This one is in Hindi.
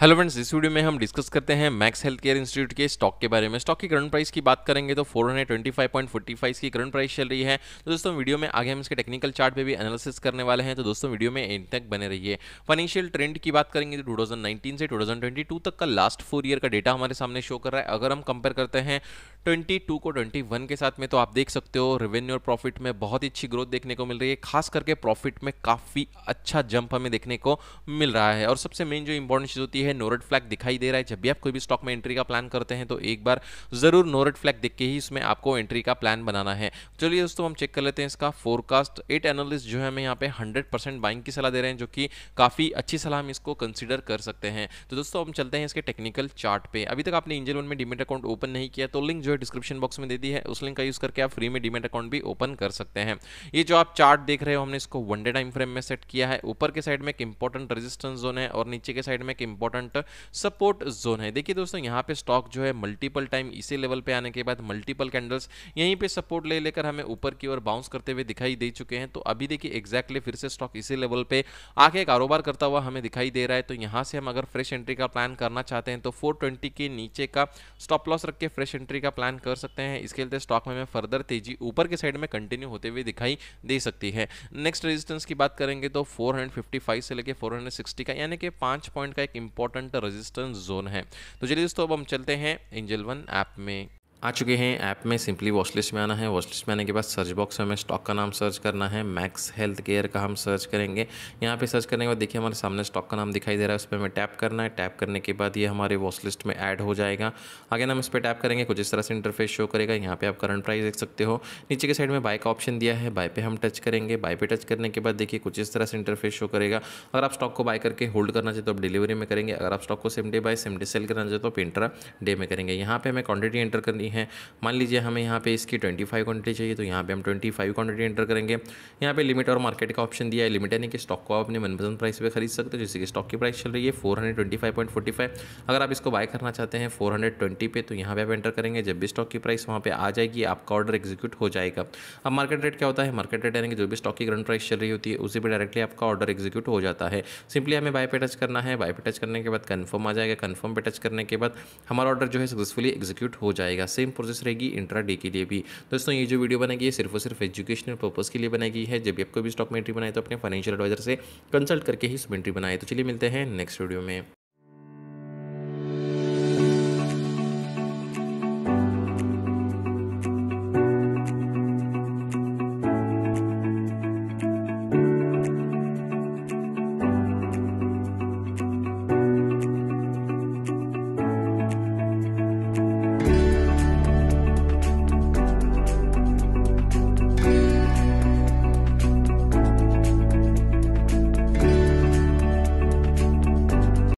हेलो फ्रेंड्स इस वीडियो में हम डिस्कस करते हैं मैक्स हेल्थ केयर इंस्टीट्यूट के स्टॉक के बारे में स्टॉक की करंट प्राइस की बात करेंगे तो 425.45 की करंट प्राइस चल रही है तो दोस्तों वीडियो में आगे हम इसके टेक्निकल चार्ट पे भी एनालिसिस करने वाले हैं तो दोस्तों वीडियो में एंड तक बने रहिए फाइनेंशियल ट्रेंड की बात करेंगे तो टू से टू तक का लास्ट फोर ईयर का डेटा हमारे सामने शो कर रहा है अगर हम कंपेयर करते हैं 22 को 21 के साथ में तो आप देख सकते हो रेवेन्यू और प्रॉफिट में बहुत ही अच्छी ग्रोथ देखने को मिल रही है खास करके प्रॉफिट में काफ़ी अच्छा जंप हमें देखने को मिल रहा है और सबसे मेन जो इंपॉर्टेंट चीज़ होती है नोरेट फ्लैग दिखाई दे रहा है जब भी आप कोई भी स्टॉक में एंट्री का प्लान करते हैं तो एक बार ज़रूर नोरेट फ्लैग देख के ही इसमें आपको एंट्री का प्लान बनाना है चलिए दोस्तों हम चेक कर लेते हैं इसका फोरकास्ट एट एनालिस्ट जो है हमें यहाँ पे हंड्रेड परसेंट बाइंग की सलाह दे रहे हैं जो कि काफ़ी अच्छी सलाह हम इसको कंसिडर कर सकते हैं तो दोस्तों हम चलते हैं इसके टेक्निकल चार्ट पे अभी तक आपने इंजन वन में डिमेट अकाउंट ओपन नहीं किया तो लिंक जो है डिस्क्रिप्शन बॉक्स में दे दी है उस लिंक का यूज़ करके आप फ्री में डीमेट अकाउंट भी ओपन कर सकते हैं ये जो आप चार्ट देख रहे हो हमने इसको वन डे टाइम फ्रेम में सेट किया है ऊपर के साइड में एक इंपॉर्टेंट रेजिस्टेंस जोन है और नीचे के साइड में एक इंपॉर्टेंट सपोर्ट जोन है देखिए दोस्तों यहाँ पे स्टॉक जो है मल्टीपल टाइम इसी लेवल पे आने के बाद मल्टीपल कैंडल्स यहीं पर सपोर्ट ले लेकर हमें ऊपर की ओर बाउंस करते हुए दिखाई दे चुके हैं तो अभी देखिए एक्जैक्टली फिर से स्टॉक इसी लेवल पे आके कारोबार करता हुआ हमें दिखाई दे रहा है तो यहाँ से हम अगर फ्रेश एंट्री का प्लान करना चाहते हैं तो फोर के नीचे का स्टॉप लॉस रख के फ्रेश एंट्री का प्लान कर सकते हैं इसके चलते स्टॉक में फर्दर तेजी ऊपर के साइड में कंटिन्यू होते हुए दिखाई दे सकती है नेक्स्ट रेजिस्टेंस की बात करेंगे तो 455 से लेकर 460 का यानी कि पांच पॉइंट का एक इंपॉर्टेंट रेजिस्टेंस जोन है तो चलिए दोस्तों अब हम चलते हैं एंजल वन ऐप में आ चुके हैं ऐप में सिंपली वॉचलिस्ट में आना है वॉचलिस्ट में आने के बाद सर्च बॉक्स में हमें स्टॉक का नाम सर्च करना है मैक्स हेल्थ केयर का हम सर्च करेंगे यहाँ पे सर्च करने के बाद देखिए हमारे सामने स्टॉक का नाम दिखाई दे रहा है उस पर हमें टैप करना है टैप करने के बाद ये हमारे वॉचलिस्ट में ऐड हो जाएगा आगे हम इस पर टैप करेंगे कुछ इस तरह से इंटरफेस शो करेगा यहाँ पर आप करंट प्राइस देख सकते हो नीचे के साइड में बाय का ऑप्शन दिया है बाय पर हम टच करेंगे बाय पे टच करने के बाद देखिए कुछ इस तरह से इंटरफेस शो करेगा अगर आप स्टॉक को बाय करके होल्ड करना चाहते तो आप डिलीवरी में करेंगे अगर आप स्टॉक को same day buy same day sell करना चाहते तो पेंटर डे में करेंगे यहाँ पर हमें क्वान्टिटी एंटर करनी है हैं मान लीजिए हमें यहाँ पे इसकी 25 क्वान्टिटी चाहिए तो यहाँ पे हम 25 क्वान्टिटी एंटर करेंगे यहाँ पे लिमिट और मार्केट का ऑप्शन दिया है लिमिट यानी कि स्टॉक को आप अपने मनपसंद प्राइस पे खरीद सकते हो जैसे कि स्टॉक की प्राइस चल रही है फोर अगर आप इसको बाय करना चाहते हैं फोर पे तो यहाँ पर आप एंटर करेंगे जब भी स्टॉक की प्राइस वहाँ पर आ जाएगी आपका ऑर्डर एग्जीक्यूट हो जाएगा अब मार्केट रेट क्या होता है मार्केट रेट यानी कि जो भी स्टॉक की ग्रंट प्राइस चल रही होती है उसी पर डायरेक्टली आपका ऑर्डर एग्जीक्यूट हो जाता है सिंपली हमें बाय पे टच करना है बाय पे टच करने के बाद कन्फर्म आ जाएगा कन्फर्म पे टच करने के बाद हमारा ऑर्डर जो है सक्सेसफुली एग्जीक्यूट हो जाएगा सेम प्रोसेस रहेगी इंट्रा डे के लिए भी दोस्तों ये जो वीडियो बनाई है सिर्फ और सिर्फ एजुकेशनल पर्पज़ के लिए बनाई गई है जब भी आपको भी स्टॉक में एंट्री बनाए तो अपने फाइनेंशियल एडवाइजर से कंसल्ट करके ही सब एंट्री बनाए तो चलिए मिलते हैं नेक्स्ट वीडियो में